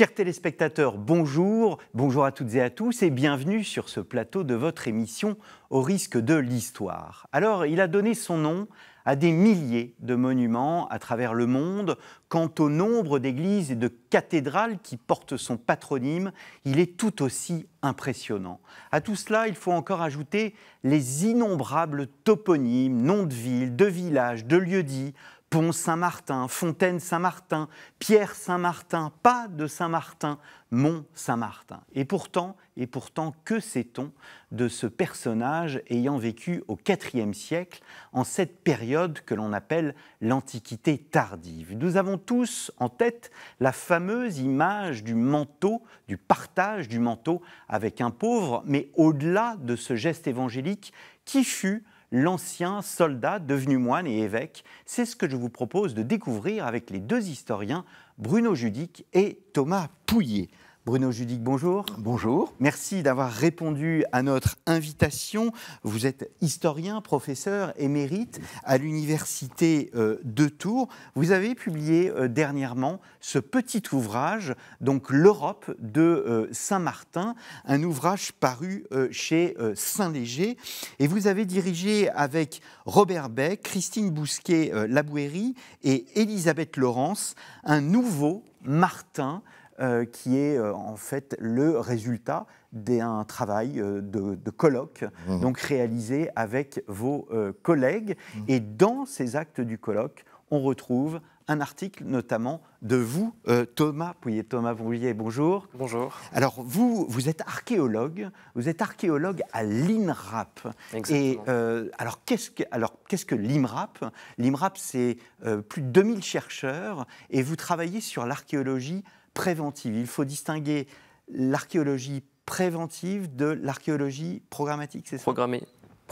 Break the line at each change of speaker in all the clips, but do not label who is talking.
Chers téléspectateurs, bonjour, bonjour à toutes et à tous et bienvenue sur ce plateau de votre émission Au risque de l'histoire. Alors, il a donné son nom à des milliers de monuments à travers le monde. Quant au nombre d'églises et de cathédrales qui portent son patronyme, il est tout aussi impressionnant. À tout cela, il faut encore ajouter les innombrables toponymes, noms de villes, de villages, de lieux-dits, Pont-Saint-Martin, Fontaine-Saint-Martin, Pierre-Saint-Martin, pas de Saint-Martin, Mont-Saint-Martin. Et pourtant, et pourtant, que sait-on de ce personnage ayant vécu au IVe siècle, en cette période que l'on appelle l'Antiquité tardive Nous avons tous en tête la fameuse image du manteau, du partage du manteau avec un pauvre, mais au-delà de ce geste évangélique qui fut l'ancien soldat devenu moine et évêque. C'est ce que je vous propose de découvrir avec les deux historiens Bruno Judic et Thomas Pouillet. Bruno Judic, bonjour. Bonjour. Merci d'avoir répondu à notre invitation. Vous êtes historien, professeur émérite à l'université euh, de Tours. Vous avez publié euh, dernièrement ce petit ouvrage, donc L'Europe de euh, Saint-Martin, un ouvrage paru chez Saint-Léger. Et vous avez dirigé avec Robert Beck, Christine Bousquet-Labouéry et Elisabeth Laurence un nouveau Martin euh, qui est euh, en fait le résultat d'un travail euh, de, colloque, mmh. donc réalisé avec vos collègues. Mmh. Et dans ces actes du colloque, on retrouve un article notamment de vous, Thomas Pouillet. Thomas Pouillet, bonjour. Bonjour. Alors, vous, vous êtes archéologue, vous êtes archéologue à l'INRAP. Exactement. Et alors, qu'est-ce que, alors, qu'est-ce que l'INRAP L'INRAP, c'est plus de 2000 chercheurs et vous travaillez sur l'archéologie préventive. Il faut distinguer l'archéologie préventive de l'archéologie
programmatique, c'est ça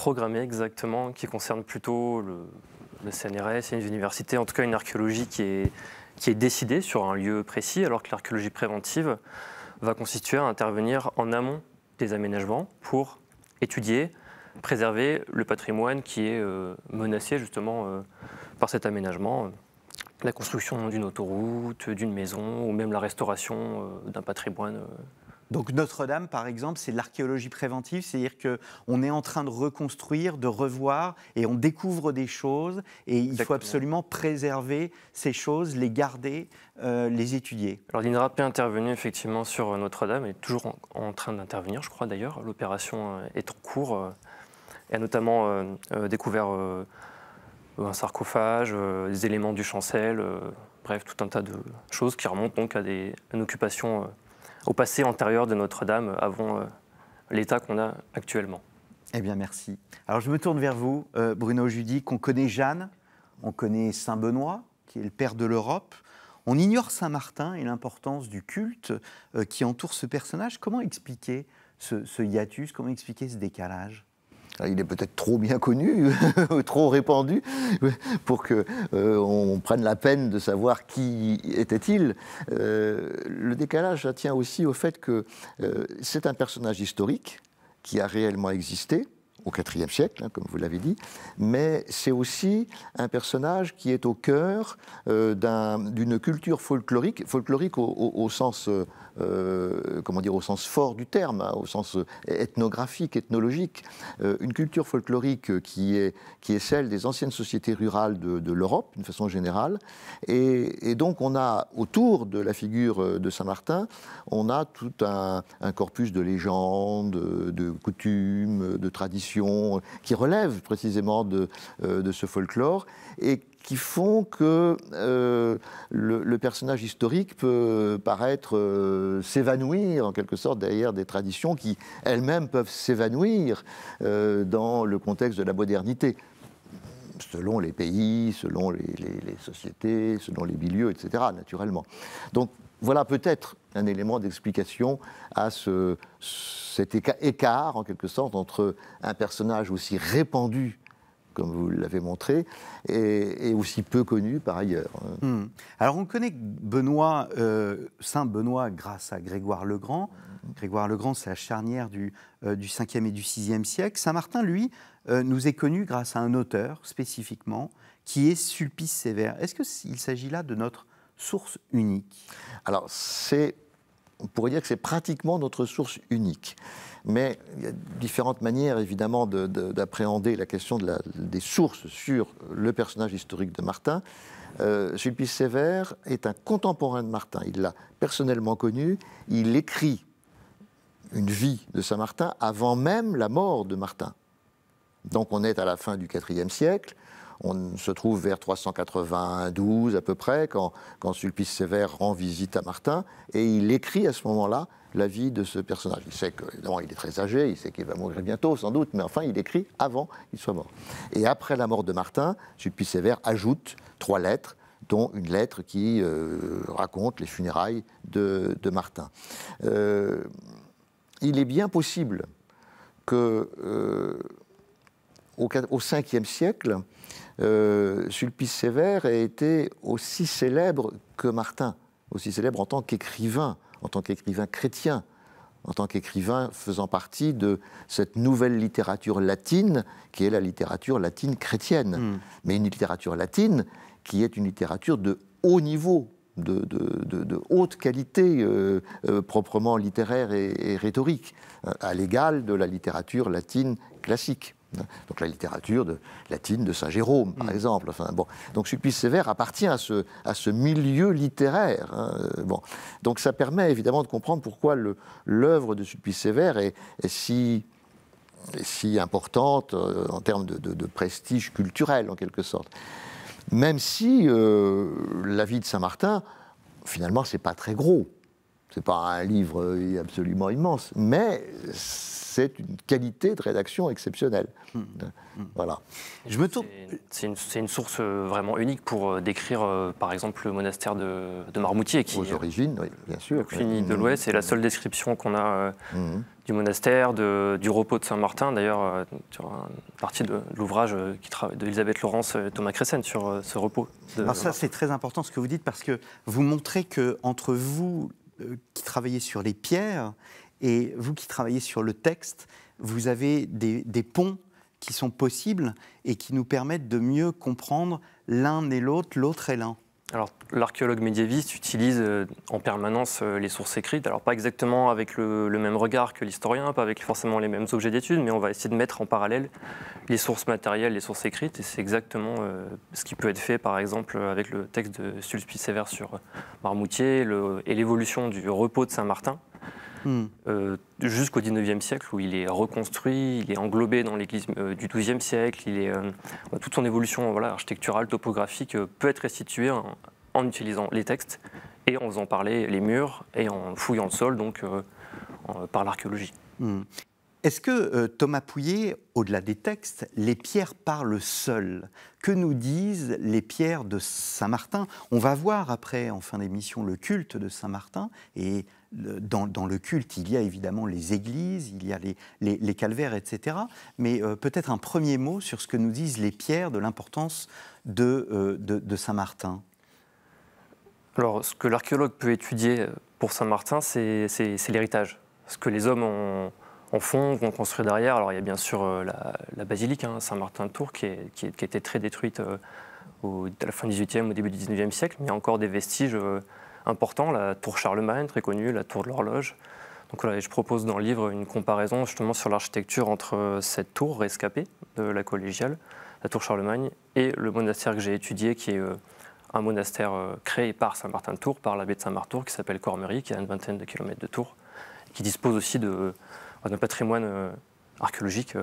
Programmée, exactement, qui concerne plutôt le, CNRS et les universités, en tout cas une archéologie qui est, qui est décidée sur un lieu précis, alors que l'archéologie préventive va constituer à intervenir en amont des aménagements pour étudier, préserver le patrimoine qui est euh, menacé justement euh, par cet aménagement la construction d'une autoroute, d'une maison, ou même la restauration euh, d'un patrimoine. Euh. Donc Notre-Dame,
par exemple, c'est de l'archéologie préventive, c'est-à-dire qu'on est en train de reconstruire, de revoir, et on découvre des choses, et il faut absolument préserver ces choses, les garder,
euh, les étudier. Alors l'INRAP est intervenu effectivement sur Notre-Dame, et toujours en, train d'intervenir, je crois d'ailleurs. L'opération est en cours, et a notamment découvert euh, un sarcophage, euh, des éléments du chancel, euh, bref, tout un tas de choses qui remontent donc à, des, occupations une occupation au passé antérieur de Notre-Dame avant l'état qu'on a actuellement.
Eh bien, merci. Alors, je me tourne vers vous, Bruno Judy, qu'on connaît Jeanne, on connaît Saint Benoît, qui est le père de l'Europe. On ignore Saint Martin et l'importance du culte qui entoure ce personnage. Comment expliquer ce hiatus Comment expliquer ce décalage
ah, il est peut-être trop bien connu, trop répandu, pour qu'on euh, on prenne la peine de savoir qui était-il. Euh, le décalage tient aussi au fait que euh, c'est un personnage historique qui a réellement existé au IVe siècle, hein, comme vous l'avez dit, mais c'est aussi un personnage qui est au cœur d'une culture folklorique, folklorique au sens euh, comment dire, au sens fort du terme, hein, au sens euh, ethnographique, ethnologique, euh, une culture folklorique qui est, qui est celle des anciennes sociétés rurales de, l'Europe, d'une façon générale. Et, donc on a, autour de la figure de Saint-Martin, on a tout un, corpus de légendes, de, coutumes, de traditions, qui relèvent précisément de, de ce folklore, et qui font que euh, le, personnage historique peut paraître euh, s'évanouir en quelque sorte derrière des traditions qui elles-mêmes peuvent s'évanouir euh, dans le contexte de la modernité selon les pays, selon les, sociétés, selon les milieux, etc., naturellement. Donc voilà peut-être un élément d'explication à cet écart, en quelque sorte, entre un personnage aussi répandu
comme vous l'avez montré, et, aussi peu connu par ailleurs. Hmm. Alors on connaît Benoît, euh, Saint Benoît, grâce à Grégoire le Grand. Grégoire le Grand, c'est la charnière du, euh, du 5e et du 6e siècle. Saint Martin, lui, euh, nous est connu grâce à un auteur spécifiquement, qui est Sulpice Sévère. Est-ce qu'il s'agit là de notre source unique Alors c'est on pourrait dire que c'est pratiquement notre source unique.
Mais il y a différentes manières, évidemment, d'appréhender la question des sources sur le personnage historique de Martin. Euh, Sulpice Sévère est un contemporain de Martin. Il l'a personnellement connu. Il écrit une vie de Saint-Martin avant même la mort de Martin. Donc on est à la fin du IVe siècle. On se trouve vers 392 à peu près, quand, Sulpice Sévère rend visite à Martin, et il écrit à ce moment-là la vie de ce personnage. Il sait que, il est très âgé, il sait qu'il va mourir bientôt, sans doute, mais enfin, il écrit avant qu'il soit mort. Et après la mort de Martin, Sulpice Sévère ajoute trois lettres, dont une lettre qui euh, raconte les funérailles de, Martin. Euh, il est bien possible que, euh, au, au 5e siècle, euh, Sulpice Sévère a été aussi célèbre que Martin, aussi célèbre en tant qu'écrivain, en tant qu'écrivain chrétien, en tant qu'écrivain faisant partie de cette nouvelle littérature latine qui est la littérature latine chrétienne, hmm. mais une littérature latine qui est une littérature de haut niveau, de, haute qualité euh, euh, proprement littéraire et, rhétorique, à l'égal de la littérature latine classique. Donc la littérature de, latine de Saint Jérôme, par mm. exemple. Enfin, bon. Donc Sulpice Sévère appartient à ce, à ce milieu littéraire. Hein, euh, bon. Donc ça permet évidemment de comprendre pourquoi l'œuvre de Sulpice Sévère est, si si importante euh, en termes de, prestige culturel, en quelque sorte. Même si euh, la vie de Saint-Martin, finalement, c'est pas très gros n'est pas un livre euh, absolument immense, mais c'est une qualité de rédaction exceptionnelle. Hmm. Hmm. Voilà. Je
me tourne. C'est une, source euh, vraiment unique pour euh, décrire, par exemple, le monastère de, Marmoutier, qui aux origines, oui, bien sûr. de l'Ouest, c'est la seule description qu'on a hmm. du monastère, du repos de Saint-Martin. D'ailleurs, sur une partie de, l'ouvrage d'Elisabeth Laurence et Thomas Cressen sur ce repos. Alors ça, c'est
très important ce que vous dites parce que vous montrez que entre vous, euh, qui travaillez sur les pierres et vous qui travaillez sur le texte, vous avez des, des ponts qui sont possibles et qui nous permettent de mieux comprendre l'un et l'autre, l'autre et l'un.
Alors, l'archéologue médiéviste utilise euh, en permanence euh, les sources écrites, alors pas exactement avec le, même regard que l'historien, pas avec forcément les mêmes objets d'étude, mais on va essayer de mettre en parallèle les sources matérielles, les sources écrites, et c'est exactement euh, ce qui peut être fait, par exemple, avec le texte de Sulpice Sévère sur Marmoutier et l'évolution du repos de Saint-Martin, euh, jusqu'au XIXe siècle où il est reconstruit, il est englobé dans l'église euh, du XIIe siècle, il est, euh, toute son évolution voilà, architecturale, topographique peut être restituée en, utilisant les textes et en faisant parler les murs et en fouillant le sol donc, par l'archéologie.
Hmm. Est-ce que Thomas Pouillet, au-delà des textes, les pierres parlent seules Que nous disent les pierres de Saint-Martin On va voir après, en fin d'émission, le culte de Saint-Martin et dans, le culte, il y a évidemment les églises, il y a les, calvaires, etc. Mais euh, peut-être un premier mot sur ce que nous disent les pierres de l'importance de, euh, Saint-Martin.
Alors, ce que l'archéologue peut étudier euh, pour Saint-Martin, c'est l'héritage. Ce que les hommes en font, qu'on construit derrière. Alors il y a bien sûr la, basilique hein, Saint-Martin de Tours qui, a été très détruite à la fin du 18e, au début du 19e siècle, mais il y a encore des vestiges important, la tour Charlemagne, très connue, la tour de l'horloge. Donc là, je propose dans le livre une comparaison justement sur l'architecture entre euh, cette tour rescapée de la collégiale, la tour Charlemagne, et le monastère que j'ai étudié, qui est euh, un monastère euh, créé par Saint-Martin de Tours, par l'abbé de Saint-Martin qui s'appelle Cormery, qui est à une vingtaine de kilomètres de Tours, qui dispose aussi d'un patrimoine archéologique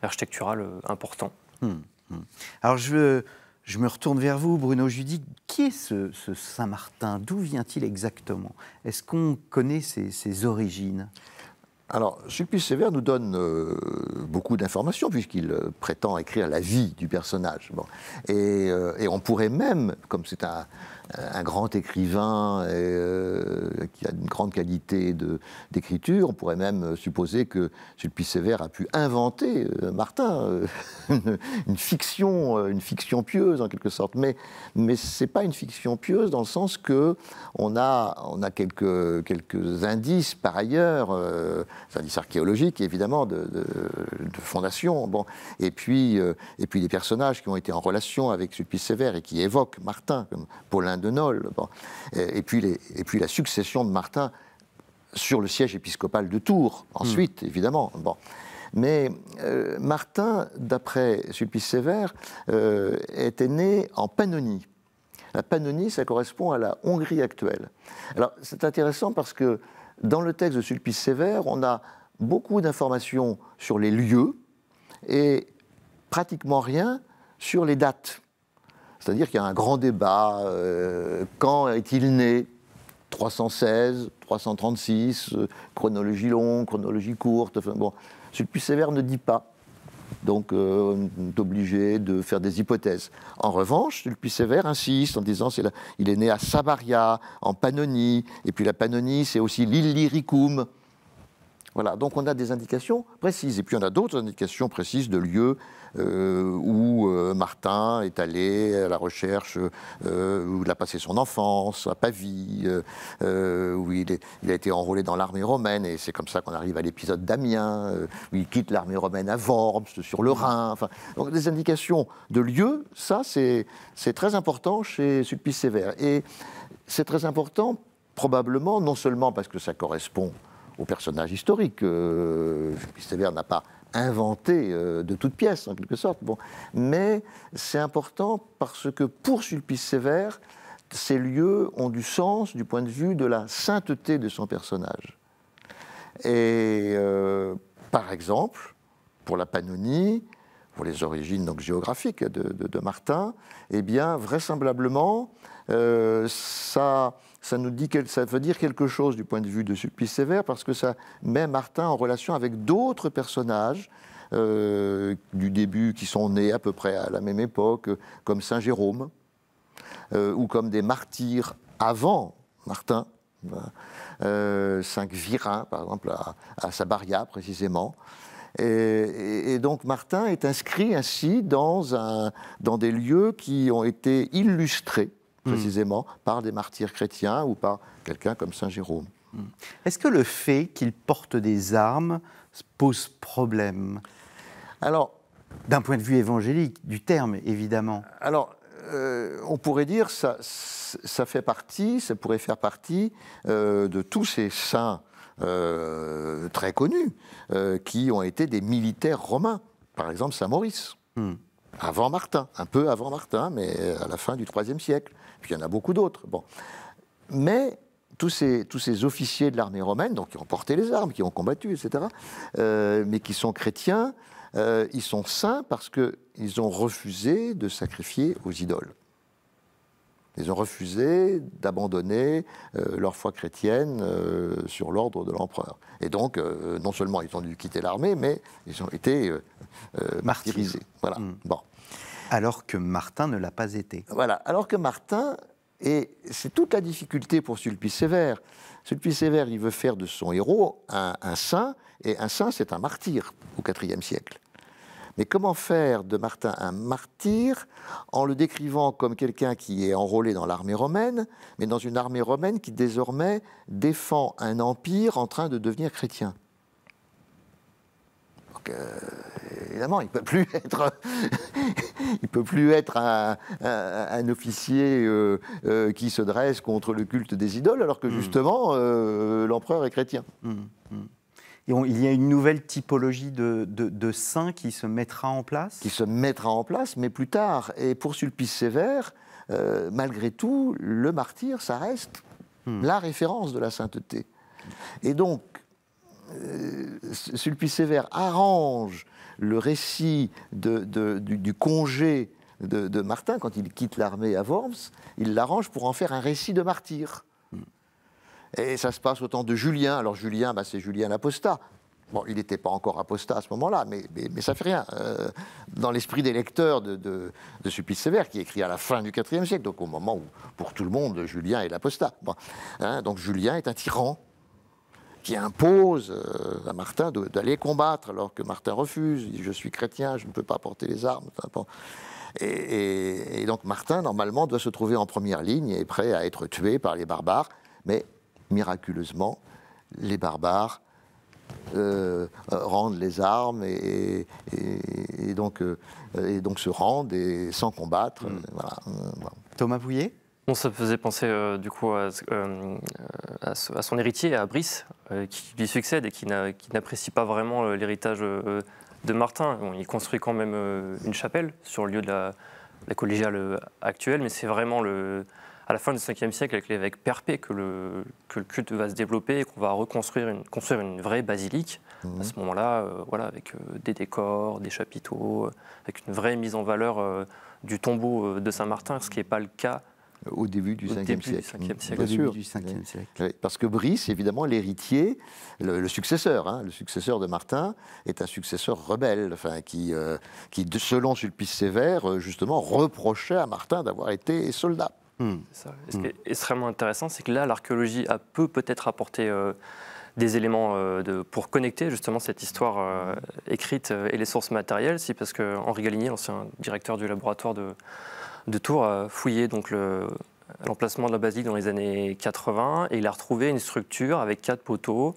architectural important. Hmm,
hmm. Alors je je me retourne vers vous, Bruno dis Qui est ce, Saint-Martin D'où vient-il exactement Est-ce qu'on connaît ses, origines
alors, Sulpice Sévère nous donne euh, beaucoup d'informations puisqu'il euh, prétend écrire la vie du personnage. Euh, et, on pourrait même, comme c'est un, un grand écrivain euh, qui a une grande qualité d'écriture. On pourrait même supposer que Sulpice Sévère a pu inventer euh, Martin, euh, une, fiction, une fiction pieuse en quelque sorte. Mais, mais ce n'est pas une fiction pieuse dans le sens que on a, on a quelques, quelques indices par ailleurs, indices archéologiques évidemment, de, fondation. Bon. Et, puis, et puis des personnages qui ont été en relation avec Sulpice Sévère et qui évoquent Martin, comme Paulin de Nol. Bon. Et, puis et puis la succession de Martin sur le siège épiscopal de Tours, ensuite, hmm. évidemment. Bon. Mais euh, Martin, d'après Sulpice Sévère, euh, était né en Pannonie. La Pannonie, ça correspond à la Hongrie actuelle. Alors, c'est intéressant parce que dans le texte de Sulpice Sévère, on a beaucoup d'informations sur les lieux et pratiquement rien sur les dates. C'est-à-dire qu'il y a un grand débat. Euh, quand est-il né 316, 336, euh, chronologie longue, chronologie courte. Enfin, bon, sévère ne dit pas. Donc, euh, on est obligé de faire des hypothèses. En revanche, le plus sévère insiste en disant qu'il est né à Savaria, en Pannonie. Et puis, la Pannonie, c'est aussi l'Illyricum. Voilà, donc on a des indications précises. Et puis on a d'autres indications précises de lieux euh, où euh, Martin est allé à la recherche, euh, où il a passé son enfance, à Pavie, où il, a été enrôlé dans l'armée romaine, et c'est comme ça qu'on arrive à l'épisode d'Amiens, où il quitte l'armée romaine à Worms, sur le Rhin. Enfin, donc des indications de lieu, ça c'est très important chez Sulpice Sévère. Et c'est très important probablement non seulement parce que ça correspond au personnage historique, Sulpice Sévère n'a pas inventé euh, de toutes pièces, en quelque sorte. Bon. Mais c'est important parce que pour Sulpice Sévère, ces lieux ont du sens du point de vue de la sainteté de son personnage. Et euh, par exemple, pour la Pannonie, pour les origines donc, géographiques de, Martin, eh bien, vraisemblablement, euh, ça ça nous dit ça veut dire quelque chose du point de vue de Sulpice Sévère parce que ça met Martin en relation avec d'autres personnages euh, du début qui sont nés à peu près à la même époque, comme Saint Jérôme euh, ou comme des martyrs avant Martin. Saint euh, Virin, par exemple, à, Sabaria précisément. Et, donc Martin est inscrit ainsi dans des lieux qui ont été illustrés Hmm. précisément, par des martyrs
chrétiens ou par quelqu'un comme Saint Jérôme. Hmm. Est-ce que le fait qu'il porte des armes pose problème Alors, d'un point de vue évangélique, du terme évidemment.
Alors, euh, on pourrait dire ça, ça fait partie, ça pourrait faire partie euh, de tous ces saints euh, très connus qui ont été des militaires romains. Par exemple, Saint Maurice. Hmm. Avant Martin, un peu avant Martin, mais à la fin du IIIe siècle puis il y en a beaucoup d'autres. Bon. Mais tous ces, tous ces officiers de l'armée romaine, donc qui ont porté les armes, qui ont combattu, etc., euh, mais qui sont chrétiens, euh, ils sont saints parce qu'ils ont refusé de sacrifier aux idoles. Ils ont refusé d'abandonner euh, leur foi chrétienne sur l'ordre de l'empereur. Et donc, non seulement ils ont dû quitter l'armée, mais ils ont été martyrisés. Voilà. Mm. Bon. Alors que Martin ne l'a pas été. Voilà, alors que Martin, et c'est toute la difficulté pour Sulpice Sévère. Sulpice Sévère, il veut faire de son héros un, saint, et un saint, c'est un martyr au IVe siècle. Mais comment faire de Martin un martyr en le décrivant comme quelqu'un qui est enrôlé dans l'armée romaine, mais dans une armée romaine qui désormais défend un empire en train de devenir chrétien donc, euh, évidemment, il ne peut plus être, il peut plus être un, officier euh, euh, qui se dresse contre le culte des idoles, alors que hmm. justement, l'empereur est chrétien.
Hmm, hmm. il y a une nouvelle typologie de, saint saints qui se mettra en place Qui se mettra en place, mais plus tard. Et pour Sulpice Sévère, malgré tout, le martyr, ça
reste la référence de la sainteté. Et donc, euh, Sulpice Sévère arrange le récit du, congé de, Martin, quand il quitte l'armée à Worms, il l'arrange pour en faire un récit de martyr. Mm. Et ça se passe au temps de Julien. Alors Julien, bah, c'est Julien l'apostat. Bon, il n'était pas encore apostat à ce moment-là, mais, mais, ça fait rien. Euh, dans l'esprit des lecteurs de, Sulpice Sévère, qui écrit à la fin du IVe siècle, donc au moment où, pour tout le monde, Julien est l'apostat. Hein, donc Julien est un tyran qui impose euh, à Martin d'aller combattre, alors que Martin refuse. Il dit, je suis chrétien, je ne peux pas porter les armes. Et, donc Martin, normalement, doit se trouver en première ligne et prêt à être tué par les barbares. Mais miraculeusement, les barbares euh, rendent les armes et, euh, et donc, se
rendent et, sans combattre. Mm. Voilà. Thomas Bouillet ça faisait penser euh, du coup euh, à, son héritier, à Brice, euh, qui lui succède et qui n'apprécie pas vraiment l'héritage de Martin. il construit quand même une chapelle sur le lieu de la, collégiale actuelle, mais c'est vraiment à la fin du 5e siècle, avec l'évêque Perpé, que le, culte va se développer et qu'on va reconstruire une, construire une vraie basilique. Mmh. À ce moment-là, voilà, avec des décors, des chapiteaux, avec une vraie mise en valeur du tombeau de Saint-Martin, ce qui n'est pas le cas au début du 5e siècle.
Parce que Brice, évidemment, l'héritier, le, successeur, hein, le successeur de Martin, est un successeur rebelle, enfin, qui, euh, qui, selon Sulpice Sévère,
euh, justement, reprochait à Martin d'avoir été soldat. Hmm. Ça. ce qui est extrêmement intéressant, c'est que là, l'archéologie a peu peut-être apporté euh, des éléments de, pour connecter justement cette histoire écrite et les sources matérielles, si parce que Henri Galigny, l'ancien directeur du laboratoire de, de Tours a fouillé donc l'emplacement de la basilique dans les années 80 et il a retrouvé une structure avec quatre poteaux,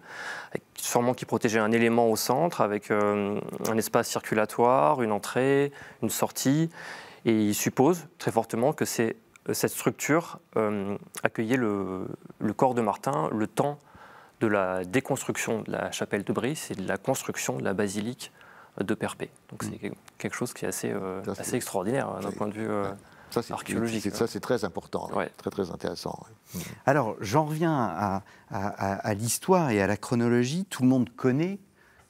sûrement qui protégeait un élément au centre avec euh, un espace circulatoire, une entrée, une sortie. Et il suppose très fortement que c'est euh, cette structure euh, accueillait le, corps de Martin le temps de la déconstruction de la chapelle de Brice et de la construction de la basilique de Perpé. Donc mmh. c'est quelque chose qui est assez, assez extraordinaire d'un point de vue. Ça, c'est hein. Ça, c'est très important, très très intéressant.
Mm. Alors, j'en reviens à, l'histoire et à la chronologie. Tout le monde connaît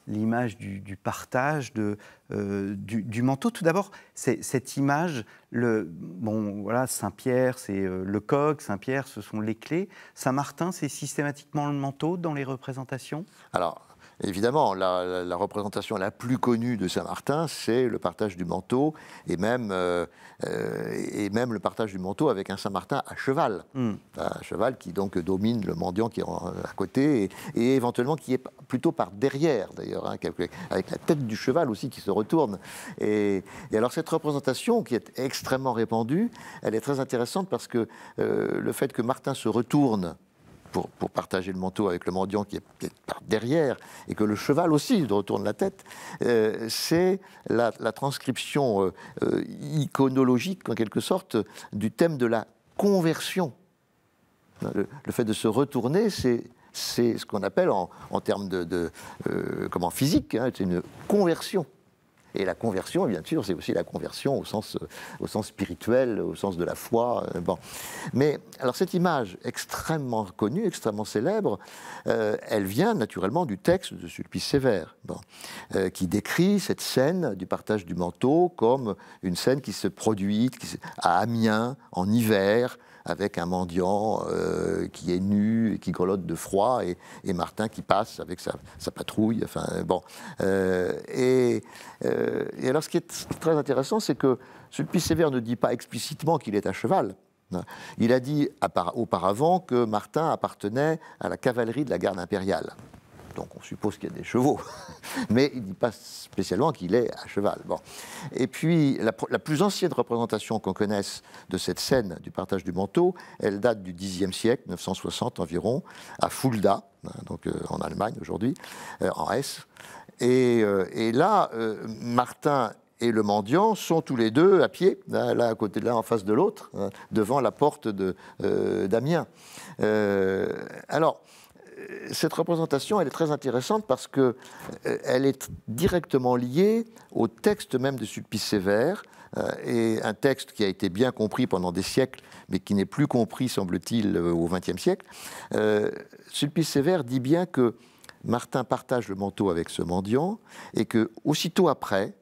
l'image du, partage de, euh, du, manteau. Tout d'abord, cette image, le, bon, voilà, Saint-Pierre, c'est euh, le coq, Saint-Pierre, ce sont les clés. Saint-Martin, c'est systématiquement le manteau dans les représentations
Alors, Évidemment, la, représentation la plus connue de Saint-Martin, c'est le partage du manteau, et même, euh, euh, le partage du manteau avec un Saint-Martin à cheval. Hmm. Un cheval qui donc domine le mendiant qui est à côté, et, éventuellement qui est plutôt par derrière, d'ailleurs, hein, avec la tête du cheval aussi qui se retourne. Et, alors cette représentation, qui est extrêmement répandue, elle est très intéressante parce que euh, le fait que Martin se retourne, pour, partager le manteau avec le mendiant qui est peut derrière, et que le cheval aussi retourne la tête, euh, c'est la, transcription euh, euh, iconologique, en quelque sorte, du thème de la conversion. Le, fait de se retourner, c'est ce qu'on appelle en, termes de, comment, physique, hein, c'est une conversion. Et la conversion, bien sûr, c'est aussi la conversion au sens, au sens spirituel, au sens de la foi. Euh, bon. Mais alors cette image extrêmement connue, extrêmement célèbre, euh, elle vient naturellement du texte de Sulpice Sévère, euh, qui décrit cette scène du partage du manteau comme une scène qui se produit à Amiens en hiver, avec un mendiant euh, qui est nu et qui grelotte de froid, et, Martin qui passe avec sa, patrouille. Enfin, bon. Euh, euh, et, alors, ce qui est très intéressant, c'est que Sulpice Sévère ne dit pas explicitement qu'il est à cheval. Il a dit auparavant que Martin appartenait à la cavalerie de la garde impériale donc on suppose qu'il y a des chevaux, mais il ne dit pas spécialement qu'il est à cheval. Et puis, la, plus ancienne représentation qu'on connaisse de cette scène du partage du manteau, elle date du Xe siècle, 960 environ, à Fulda, hein, donc euh, en Allemagne aujourd'hui, euh, en Hesse. Et, euh, là, Martin et le mendiant sont tous les deux à pied, hein, là, à côté, de là en face de l'autre, hein, devant la porte d'Amiens. alors, cette représentation, elle est très intéressante parce qu'elle euh, est directement liée au texte même de Sulpice Sévère, euh, et un texte qui a été bien compris pendant des siècles, mais qui n'est plus compris, semble-t-il, euh, au XXe siècle. Sulpice Sévère dit bien que Martin partage le manteau
avec ce mendiant, et que aussitôt après,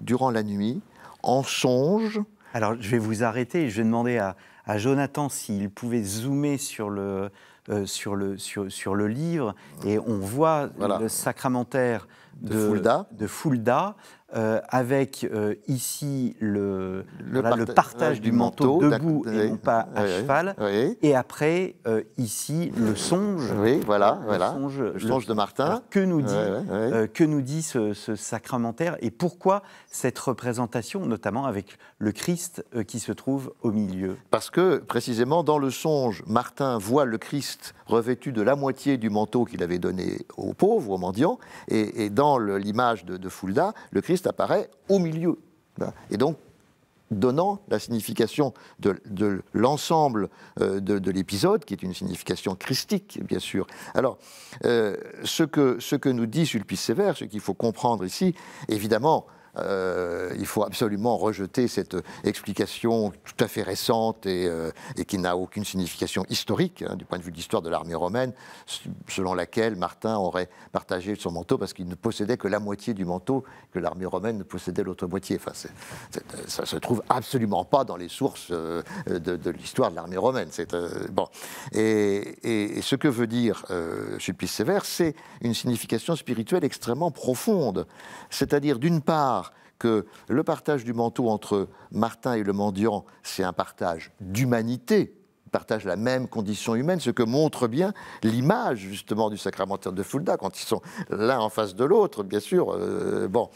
durant la nuit, en songe. Alors, je vais vous arrêter. Je vais demander à Jonathan s'il pouvait zoomer sur le, euh, sur, le, sur, le livre, et on voit le sacramentaire de, de Fulda euh, avec euh, ici le, le, partage du, manteau, debout et non pas à cheval, et après euh, ici le songe, voilà, voilà, le songe, de Martin. que nous dit, que nous dit ce, sacrementaire sacramentaire et pourquoi cette représentation, notamment avec le Christ qui se trouve au milieu Parce que précisément dans le songe, Martin
voit le Christ revêtu de la moitié du manteau qu'il avait donné aux pauvres, aux mendiants, et, dans l'image de, de Fulda, le Christ apparaît au milieu. Ben, et donc, donnant la signification de, l'ensemble euh, de, l'épisode, qui est une signification christique, bien sûr. Alors, euh, ce, que, ce que nous dit Sulpice Sévère, ce qu'il faut comprendre ici, évidemment, euh, il faut absolument rejeter cette explication tout à fait récente et, euh, qui n'a aucune signification historique hein, du point de vue de l'histoire de l'armée romaine, selon laquelle Martin aurait partagé son manteau parce qu'il ne possédait que la moitié du manteau, que l'armée romaine ne possédait l'autre moitié. Enfin, ne euh, ça se trouve absolument pas dans les sources de, l'histoire de l'armée romaine. bon. Et, et, ce que veut dire Sulpice Sévère, c'est une signification spirituelle extrêmement profonde. C'est-à-dire, d'une part, que le partage du manteau entre Martin et le mendiant, c'est un partage d'humanité, partagent la même condition humaine, ce que montre bien l'image justement du sacramentaire de Fulda, quand ils sont l'un en face de l'autre, bien sûr. Euh, bon.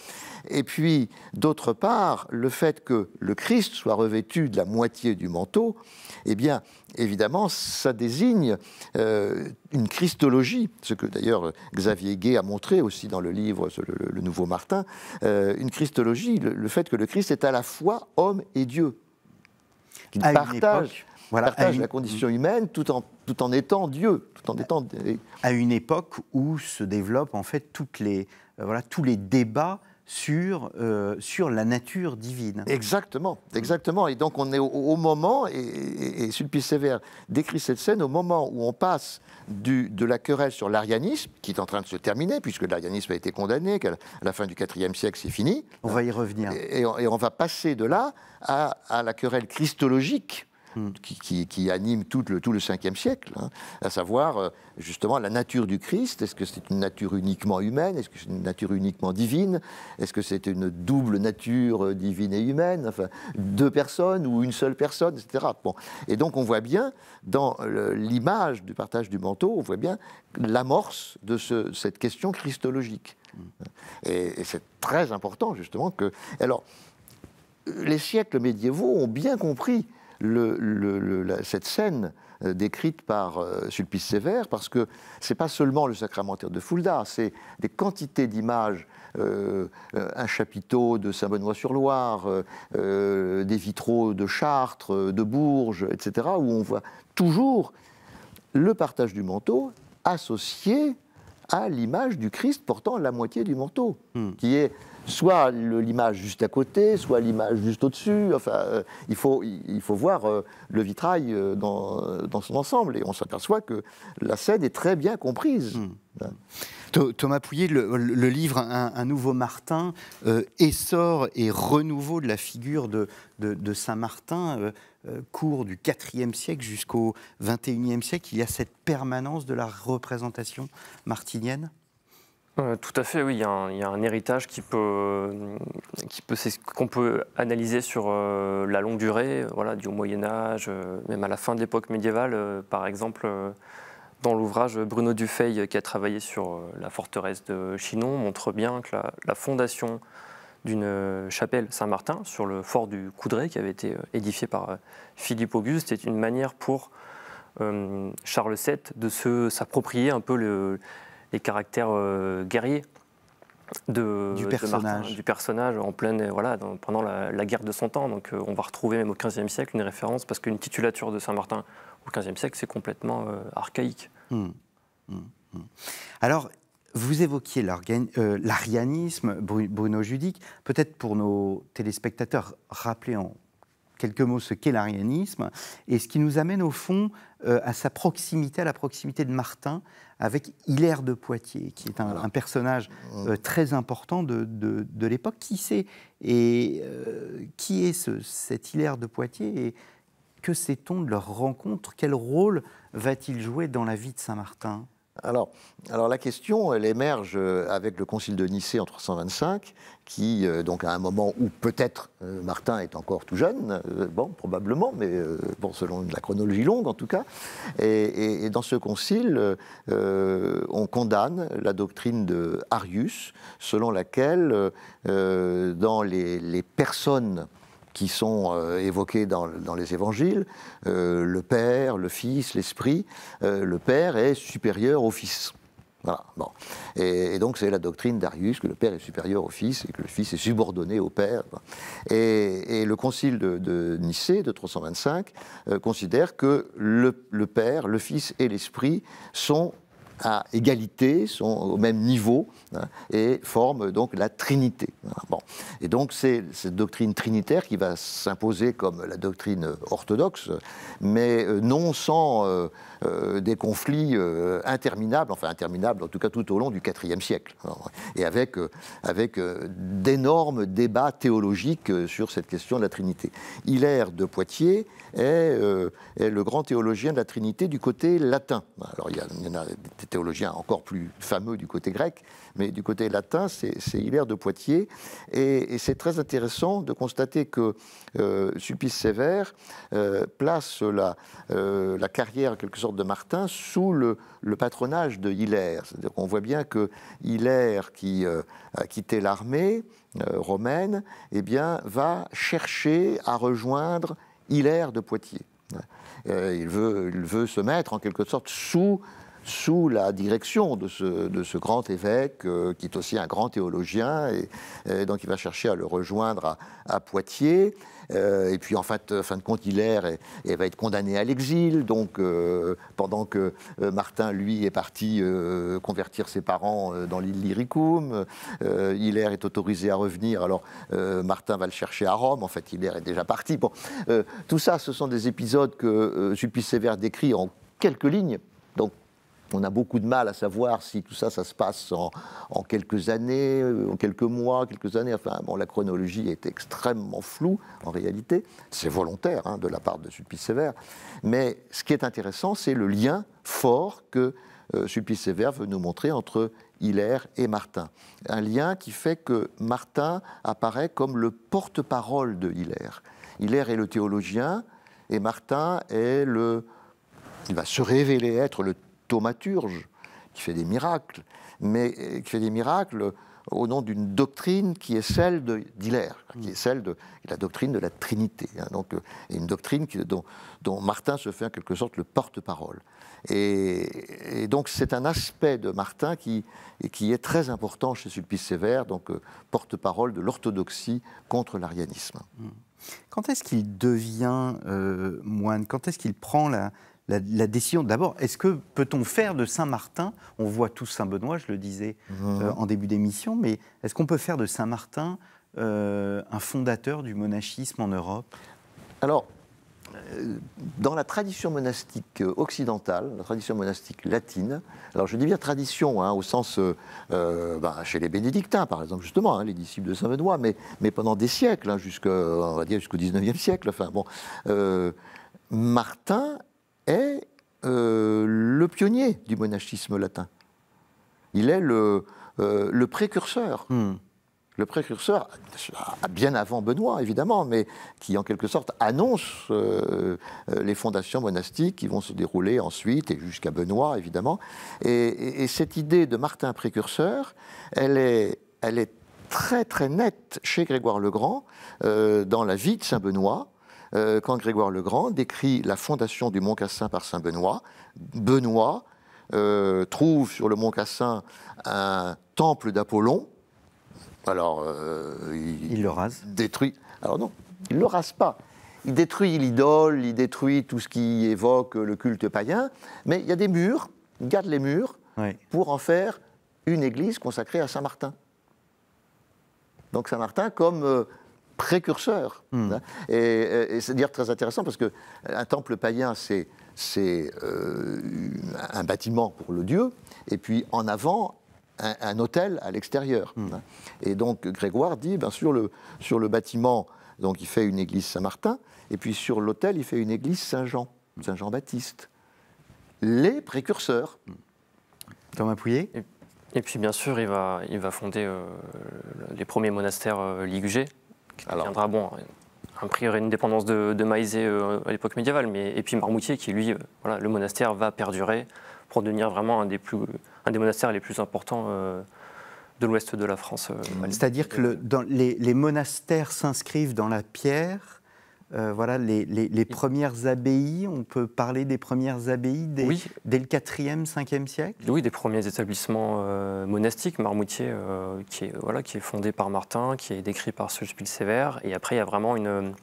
Et puis, d'autre part, le fait que le Christ soit revêtu de la moitié du manteau, eh bien, évidemment, ça désigne euh, une christologie, ce que d'ailleurs Xavier Gay a montré aussi dans le livre Le, Nouveau Martin, euh, une christologie, le, fait que le Christ est à la fois homme et Dieu. Qu'il partage partage la condition humaine tout en, tout
en étant Dieu, tout en étant... À une époque où se développent en fait toutes les, euh, voilà, tous les débats sur, euh, sur la nature divine.
Exactement, exactement. Et donc on est au, moment, et, Sulpice Sévère décrit cette scène au moment où on passe du, de la querelle sur l'arianisme, qui est en train de se terminer, puisque l'arianisme a été condamné, qu'à la fin du IVe siècle c'est fini. On va y revenir. Et, on, on, va passer de là à, à la querelle christologique Mm. qui, anime tout le, tout le 5 siècle, hein, à savoir euh, justement la nature du Christ. Est-ce que c'est une nature uniquement humaine Est-ce que c'est une nature uniquement divine Est-ce que c'est une double nature euh, divine et humaine Enfin, deux personnes ou une seule personne, etc. Bon. Et donc on voit bien dans l'image du partage du manteau, on voit bien l'amorce de cette question christologique. Mm. et c'est très important justement que... Alors, les siècles médiévaux ont bien compris cette scène euh, décrite par euh, Sulpice Sévère, parce que n'est pas seulement le sacramentaire de Fulda, c'est des quantités d'images, euh, un chapiteau de Saint-Benoît-sur-Loire, des vitraux de Chartres, de Bourges, etc., où on voit toujours le partage du manteau associé à l'image du Christ portant la moitié du manteau, hmm. qui est soit l'image juste à côté, soit l'image juste au-dessus. Euh, il, faut, voir euh, le vitrail euh, dans, son ensemble. Et on s'aperçoit que la scène est très bien comprise. Hmm. Thomas Pouillet, le,
livre un, nouveau Martin, essor et renouveau de la figure de, de Saint-Martin, cours du IVe siècle jusqu'au XXIe siècle, il y a cette permanence de la représentation martinienne
euh, tout à fait, oui. Il y, a un, héritage qui peut, euh, qui qu'on peut analyser sur euh, la longue durée, voilà, du Moyen Âge, même à la fin de l'époque médiévale, par exemple. dans l'ouvrage, Bruno Dufay, qui a travaillé sur la forteresse de Chinon, montre bien que la, la fondation d'une chapelle Saint-Martin sur le fort du Coudray, qui avait été édifié par Philippe Auguste, est une manière pour Charles VII de s'approprier un peu le, les caractères euh, guerriers du, personnage. du personnage en pleine, voilà, pendant la, guerre de son temps. Donc euh, on va retrouver même au 15e siècle une référence, parce qu'une titulature de Saint-Martin au 15e siècle, c'est complètement euh, archaïque.
Mmh. Mmh. Mmh. Alors, vous évoquiez l'arianisme, Bruno Judic. Peut-être pour nos téléspectateurs, rappeler en quelques mots ce qu'est l'arianisme, et ce qui nous amène au fond euh, à sa proximité, à la proximité de Martin, avec Hilaire de Poitiers, qui est un, personnage mmh. euh, très important de, l'époque. Qui sait et euh, qui est cet Hilaire de Poitiers et que sait-on de leur rencontre Quel rôle va-t-il jouer dans la vie de Saint-Martin
alors, alors, la question, elle émerge euh, avec le Concile de Nicée en 325, qui, euh, donc à un moment où peut-être euh, Martin est encore tout jeune, bon, probablement, mais bon, selon la chronologie longue en tout cas, et, dans ce concile, on condamne la doctrine de Arius, selon laquelle dans les personnes qui sont euh, évoqués dans, les évangiles, euh, le Père, le Fils, l'Esprit, euh, le Père est supérieur au Fils. Et, donc c'est la doctrine d'Arius que le Père est supérieur au Fils et que le Fils est subordonné au Père. Et, le Concile de, de, Nicée de 325 considère que le, le Père, le Fils et l'Esprit sont à égalité, sont au même niveau hein, et forment donc la Trinité. Hein. Et donc c'est cette doctrine trinitaire qui va s'imposer comme la doctrine orthodoxe, mais euh, non sans euh, euh, des conflits euh, interminables, enfin interminables en tout cas tout au long du IVe siècle, et avec, euh, d'énormes débats théologiques sur cette question de la Trinité. Hilaire de Poitiers est, le grand théologien de la Trinité du côté latin. Alors il y en a des théologiens encore plus fameux du côté grec, mais du côté latin, c'est Hilaire de Poitiers. Et, c'est très intéressant de constater que euh, Sulpice Sévère euh, place la, euh, la, carrière, en quelque sorte, de Martin sous le, patronage de Hilaire. On voit bien que Hilaire, qui euh, a quitté l'armée romaine, eh bien, va chercher à rejoindre Hilaire de Poitiers. il, veut, il veut se mettre, en quelque sorte, sous sous la direction de ce, de ce grand évêque, euh, qui est aussi un grand théologien, euh, et, donc il va chercher à le rejoindre à, Poitiers. Euh, et puis en fait, fin de compte, Hilaire va être condamné à l'exil. Donc pendant que Martin, lui, est parti convertir ses parents dans l'île Lyricum, Hilaire est autorisé à revenir. Alors Martin va le chercher à Rome. En fait, Hilaire est déjà parti. Bon, tout ça, ce sont des épisodes que Sulpice Sévère décrit en quelques lignes. Donc on a beaucoup de mal à savoir si tout ça, ça se passe en, quelques années, euh, en quelques mois, quelques années. Enfin, bon, la chronologie est extrêmement floue en réalité. C'est volontaire hein, de la part de Sulpice Sévère. Mais ce qui est intéressant, c'est le lien fort que euh, Sulpice Sévère veut nous montrer entre Hilaire et Martin. Un lien qui fait que Martin apparaît comme le porte-parole de Hilaire. Hilaire est le théologien et Martin est le, il va se révéler être le thaumaturge qui fait des miracles, mais euh, qui fait des miracles au nom d'une doctrine qui est celle d'Hilaire, hmm. qui est celle de la doctrine de la Trinité. Hein. donc, euh, une doctrine dont, dont, Martin se fait en quelque sorte le porte-parole. Et, donc, c'est un aspect de Martin qui, qui est très important chez Sulpice Sévère, donc euh, porte-parole de l'orthodoxie contre l'arianisme. Hmm.
Quand est-ce qu'il devient moine Quand est-ce qu'il prend la, la, décision d'abord, est-ce que peut-on faire de Saint-Martin, on voit tous Saint-Benoît, je le disais mhm. euh, en début d'émission, mais est-ce qu'on peut faire de Saint-Martin euh, un fondateur du monachisme en Europe Alors, euh, dans la tradition monastique occidentale, la
tradition monastique latine, alors je dis bien tradition hein, au sens bah, chez les bénédictins par exemple justement, hein, les disciples de Saint Benoît, mais, mais pendant des siècles, hein, jusqu'au, on va dire jusqu'au 19e siècle, enfin bon, Martin est euh, le pionnier du monachisme latin. Il est le, précurseur. Le précurseur, hmm. bien avant Benoît évidemment, mais qui en quelque sorte annonce euh, euh, les fondations monastiques qui vont se dérouler ensuite et jusqu'à Benoît évidemment. Et, cette idée de Martin précurseur, elle est, elle est très très nette chez Grégoire le Grand dans la vie de Saint Benoît euh, quand Grégoire le Grand décrit la fondation du Mont Cassin par Saint Benoît, Benoît euh, trouve sur le Mont Cassin un temple d'Apollon. Alors, euh, il, le rase Détruit. Alors non, il le rase pas. Il détruit l'idole, il détruit tout ce qui évoque le culte païen, mais il y a des murs, il garde les murs pour en faire une église consacrée à Saint Martin. Donc Saint Martin comme précurseurs, hmm. hein. Et, c'est c'est dire très intéressant parce que euh, un temple païen, c'est c'est euh, un bâtiment pour le dieu, et puis en avant un, hôtel à l'extérieur. Hmm. Hein. Et donc Grégoire dit bien sur le sur le bâtiment, donc il fait une église Saint-Martin, et puis sur l'hôtel il fait une église Saint-Jean, Saint-Jean-Baptiste. Les
précurseurs. Hmm. Thomas Pouillet et, puis bien sûr, il va, il va fonder euh, les premiers monastères euh, qui Alors, bon, un priori une dépendance de, de euh, à l'époque médiévale, mais, et puis Marmoutier qui, lui, euh, le monastère va perdurer pour devenir vraiment un des, monastères les plus importants euh, de l'ouest de la France. C'est-à-dire que
les monastères s'inscrivent dans la pierre euh, voilà, les, premières abbayes, on peut parler des premières abbayes des, dès le 4e, 5e siècle
Oui, des premiers établissements euh, monastiques, Marmoutier, euh, qui, est, voilà, qui est fondé par Martin, qui est décrit par Sulpice Sévère, et après il y a vraiment une,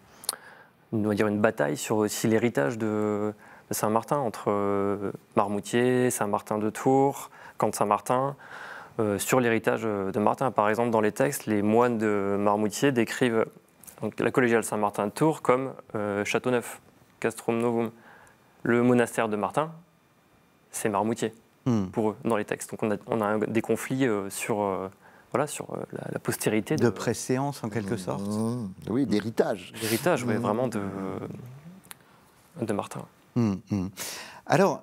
dire une bataille sur aussi l'héritage de, Saint-Martin, entre Marmoutier, Saint-Martin de Tours, Camp Saint-Martin, sur l'héritage de Martin. Par exemple, dans les textes, les moines de Marmoutier décrivent donc la collégiale Saint-Martin de Tours, comme château euh, Châteauneuf, Castrum Novum. Le monastère de Martin, c'est Marmoutier hmm. pour eux dans les textes. Donc on a, des conflits euh, sur, euh, voilà, sur la, postérité. De, préséance en quelque hmm. sorte. Hmm. Oui, d'héritage. D'héritage, oui, vraiment de, de Martin.
Alors.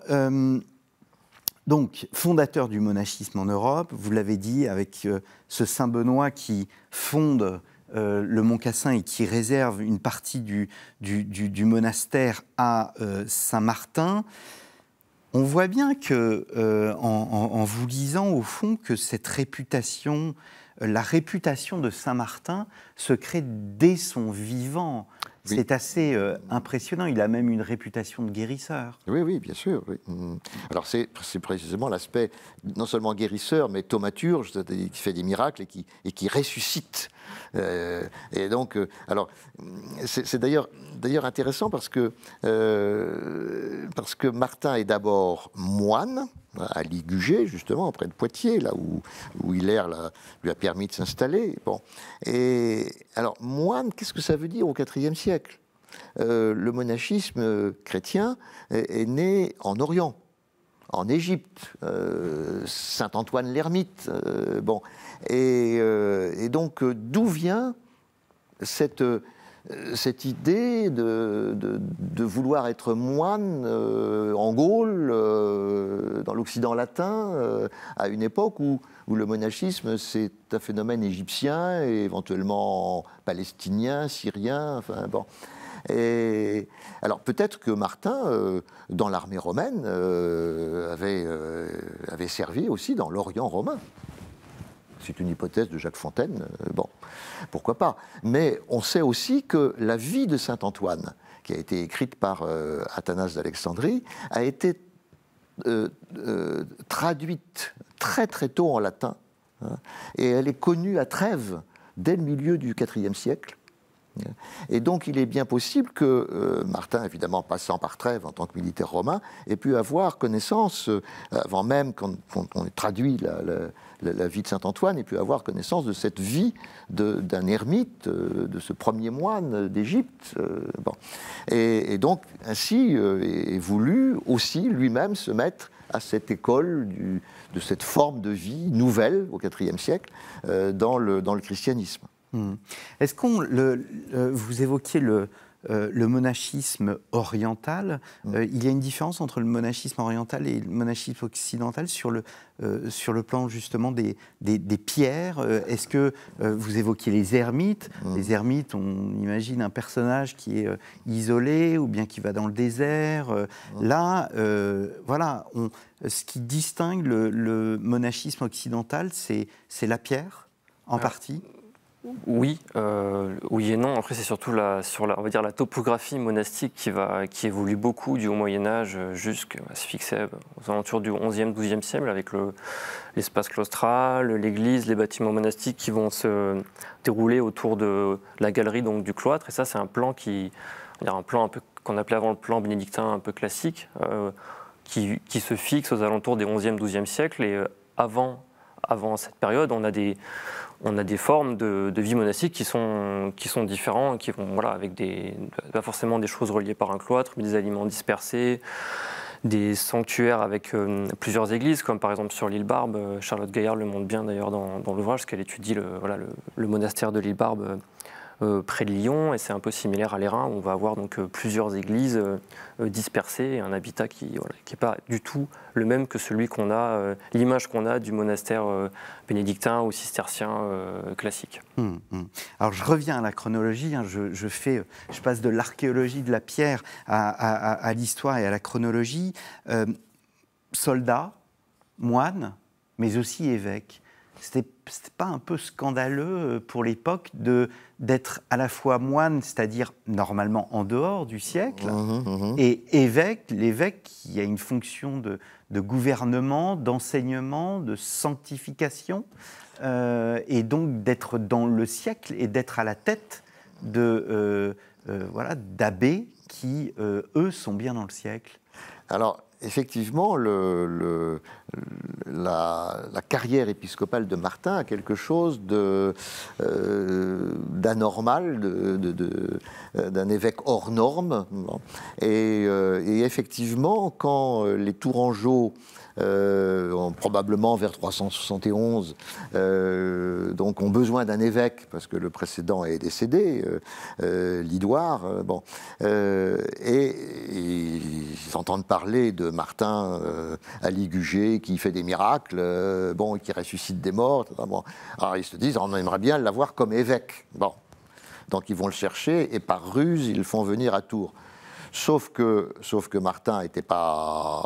Donc, fondateur du monachisme en Europe, vous l'avez dit, avec ce Saint Benoît qui fonde euh, le Mont Cassin et qui réserve une partie du, monastère à euh, Saint-Martin, on voit bien que, euh, en, vous lisant au fond, que cette réputation, la réputation de Saint-Martin se crée dès son vivant. C'est assez impressionnant. Il a même une réputation de guérisseur. Oui, oui, bien sûr. Mmh.
Alors c'est précisément l'aspect non seulement guérisseur, mais thaumaturge, qui fait des miracles et qui ressuscite euh, et donc, euh, alors, c'est d'ailleurs intéressant parce que euh, parce que Martin est d'abord moine à Ligugé, justement, près de Poitiers, là où, où Hilaire lui a permis de s'installer. Bon. Et alors, moine, qu'est-ce que ça veut dire au IVe siècle Le monachisme chrétien est né en Orient en Égypte, euh, Saint Antoine l'ermite. Euh, bon, et, euh, donc d'où vient cette, cette idée de, de, vouloir être moine en Gaule, dans l'Occident latin, à une époque où, le monachisme c'est un phénomène égyptien et éventuellement palestinien, syrien, enfin bon alors peut-être que Martin, euh, dans l'armée romaine, euh, euh, avait, servi aussi dans l'Orient romain. C'est une hypothèse de Jacques Fontaine, bon, pourquoi pas. Mais on sait aussi que la vie de Saint Antoine, qui a été écrite par Athanase d'Alexandrie, a été traduite très très tôt en latin, hein, et elle est connue à Trèves dès le milieu du IVe siècle et donc, il est bien possible que euh, Martin, évidemment passant par Trèves en tant que militaire romain, ait pu avoir connaissance, euh, avant même qu'on ait traduit la, vie de Saint Antoine, ait pu avoir connaissance de cette vie d'un ermite, euh, de ce premier moine d'Égypte. Et, donc, ainsi, est voulu aussi lui-même se mettre à cette école, de cette forme de vie nouvelle au IVe siècle
dans le christianisme. Hmm. Est-ce qu'on vous évoquiez le, euh, monachisme oriental. Hmm. Euh, il y a une différence entre le monachisme oriental et le monachisme occidental sur le, euh, sur le plan justement des, des, pierres. Est-ce que vous évoquiez les ermites hmm. Les ermites, on imagine un personnage qui est isolé ou bien qui va dans le désert. Là, voilà, ce qui distingue le, monachisme occidental, c'est la pierre, en partie
oui, euh, oui et non. Après, c'est surtout la, sur la, on va dire la topographie monastique qui, va, qui évolue beaucoup du Haut Moyen Âge euh, jusqu'à bah, se fixer euh, aux alentours du 11e, 12e siècle avec l'espace claustral, l'église, les bâtiments monastiques qui vont se dérouler autour de la galerie donc du cloître. Et ça, c'est un plan qui, un plan un peu qu'on appelait avant le plan bénédictin un peu classique, qui, se fixe aux alentours des 11e, 12e siècles et avant avant cette période, on a des, on a des formes de, vie monastique qui sont, qui sont différentes, qui vont voilà, avec des, pas forcément des choses reliées par un cloître, mais des aliments dispersés, des sanctuaires avec euh, plusieurs églises, comme par exemple sur l'île Barbe. Charlotte Gaillard le montre bien d'ailleurs dans, dans l'ouvrage, parce qu'elle étudie le, voilà, le monastère de l'île Barbe euh, près de Lyon, et c'est un peu similaire à l'Airain, où on va avoir donc euh, plusieurs églises euh, dispersées un habitat qui n'est pas du tout le même que celui qu'on a, l'image qu'on a du monastère bénédictin ou cistercien classique.
Hum, hum. Alors je reviens à la chronologie, hein. je, fais, je passe de l'archéologie de la pierre à, l'histoire et à la chronologie. soldats, moines, mais aussi évêques. C'était pas un peu scandaleux euh, pour l'époque de d'être à la fois moine, c'est-à-dire normalement en dehors du siècle, mmh, mmh, mmh, et évêque, l'évêque qui a une fonction de, gouvernement, d'enseignement, de sanctification, euh, et donc d'être dans le siècle et d'être à la tête de euh, voilà d'abbés qui eux sont bien dans le siècle. Alors effectivement,
la, carrière épiscopale de Martin a quelque chose euh, d'anormal, euh, d'un évêque hors norme. et, euh, effectivement, quand les Tourangeaux euh, probablement vers 371, euh, donc ont besoin d'un évêque, parce que le précédent est décédé, euh, Lidoire. bon. et ils entendent parler de Martin à Ligugé, qui fait des miracles, bon, qui ressuscite des morts. Bon. Alors ils se disent, on aimerait bien l'avoir comme évêque. Bon. Donc ils vont le chercher et par ruse, ils font venir à Tours. Sauf que, sauf que Martin n'était pas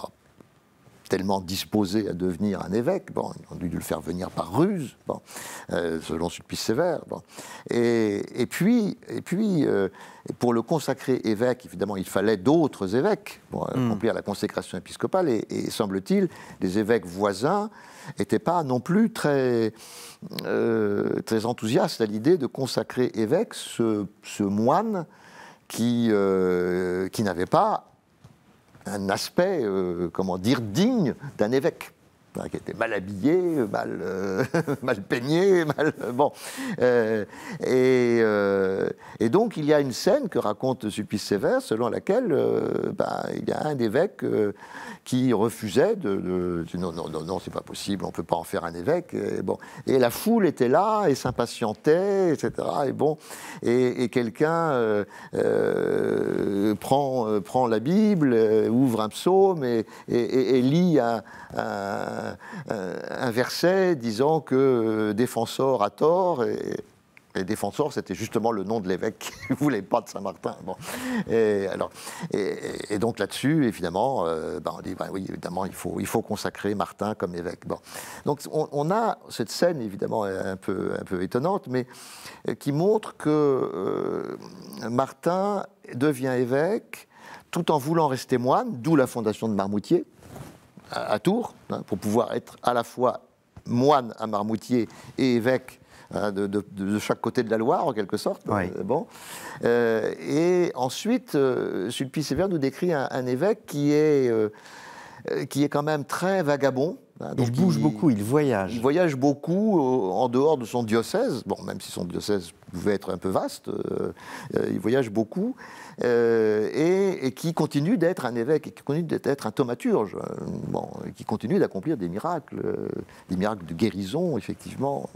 tellement disposé à devenir un évêque. Bon, ils ont dû le faire venir par ruse, bon, euh, selon Sulpice Sévère. Et, puis, et puis euh, pour le consacrer évêque, évidemment, il fallait d'autres évêques pour euh, hmm. accomplir la consécration épiscopale. Et, semble-t-il, les évêques voisins n'étaient pas non plus très, très enthousiastes à l'idée de consacrer évêque ce, moine qui, qui n'avait pas un aspect, euh, comment dire, digne d'un évêque. Hein, qui était mal habillé, mal, euh, mal peigné, mal. Euh, bon. Euh, et, donc, il y a une scène que raconte Sulpice Sévère, selon laquelle bah, il y a un évêque qui refusait de, Non, non, non, non c'est pas possible, on ne peut pas en faire un évêque. Et, bon. et la foule était là et s'impatientait, etc. Et bon. Et, quelqu'un prend, prend la Bible, ouvre un psaume et, et lit un un, verset disant que euh, défenseur a tort et, Défenseur c'était justement le nom de l'évêque qui ne voulait pas de Saint-Martin. Et, alors, et, donc là-dessus, évidemment, euh, ben, on dit, ben oui, évidemment, il faut, il faut consacrer Martin comme évêque. Bon. Donc on, a cette scène, évidemment, un peu, un peu étonnante, mais euh, qui montre que Martin devient évêque tout en voulant rester moine, d'où la fondation de Marmoutier à, Tours, hein, pour pouvoir être à la fois moine à Marmoutier et évêque hein, de, chaque côté de la Loire, en quelque sorte. Euh, bon. Euh, et ensuite, euh, Sulpice Sévère nous décrit un, évêque qui est, qui est quand même très vagabond, bah, donc il bouge beaucoup, il voyage. Il voyage beaucoup euh, en dehors de son diocèse, bon, même si son diocèse pouvait être un peu vaste, euh, euh, il voyage beaucoup, et, qui continue d'être un évêque, et qui continue d'être un thaumaturge, bon, qui continue d'accomplir des miracles, des miracles de guérison, effectivement.